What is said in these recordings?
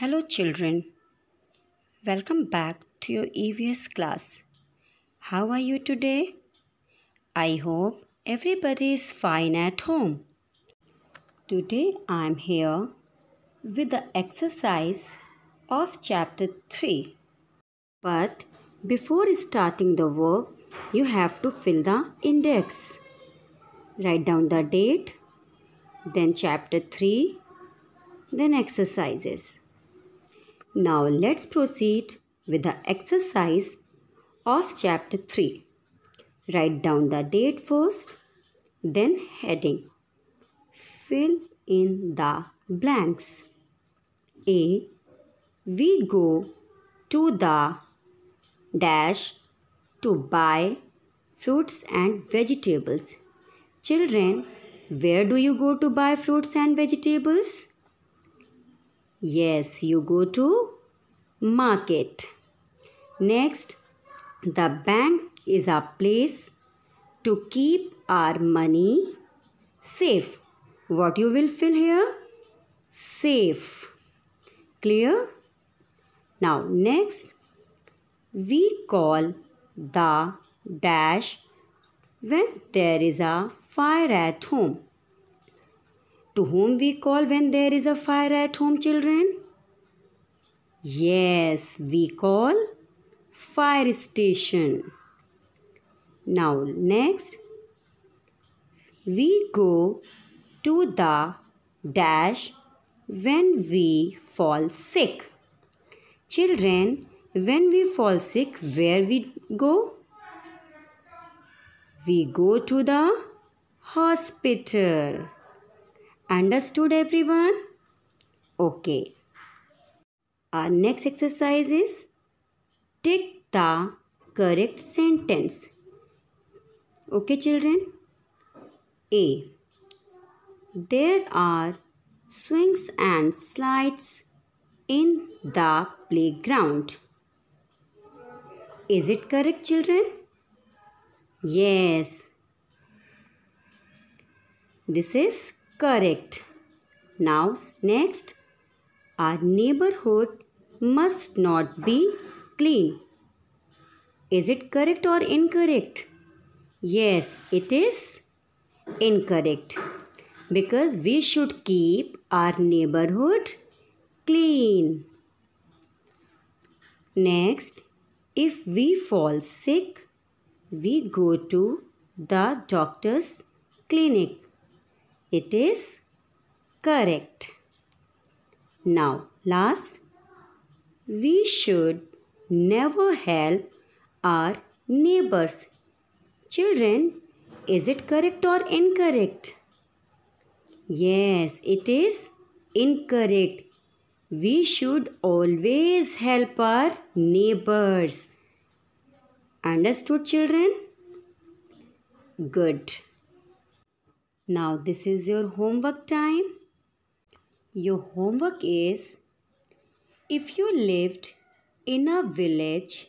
Hello children. Welcome back to your EVS class. How are you today? I hope everybody is fine at home. Today I am here with the exercise of chapter 3. But before starting the work, you have to fill the index. Write down the date, then chapter 3, then exercises. Now let's proceed with the exercise of chapter 3. Write down the date first, then heading. Fill in the blanks. A. We go to the dash to buy fruits and vegetables. Children, where do you go to buy fruits and vegetables? Yes, you go to market. Next, the bank is a place to keep our money safe. What you will fill here? Safe. Clear? Now, next, we call the dash when there is a fire at home to whom we call when there is a fire at home, children? Yes, we call fire station. Now, next, we go to the dash when we fall sick. Children, when we fall sick, where we go? We go to the hospital. Understood everyone? Okay. Our next exercise is tick the correct sentence. Okay children? A. There are swings and slides in the playground. Is it correct children? Yes. This is correct. Now, next, our neighborhood must not be clean. Is it correct or incorrect? Yes, it is incorrect because we should keep our neighborhood clean. Next, if we fall sick, we go to the doctor's clinic. It is correct. Now, last, we should never help our neighbors. Children, is it correct or incorrect? Yes, it is incorrect. We should always help our neighbors. Understood, children? Good. Now this is your homework time. Your homework is if you lived in a village,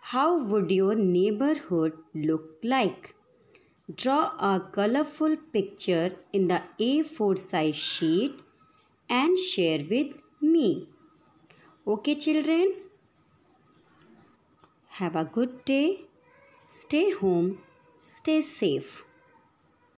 how would your neighborhood look like? Draw a colorful picture in the A4 size sheet and share with me. Okay, children? Have a good day. Stay home. Stay safe.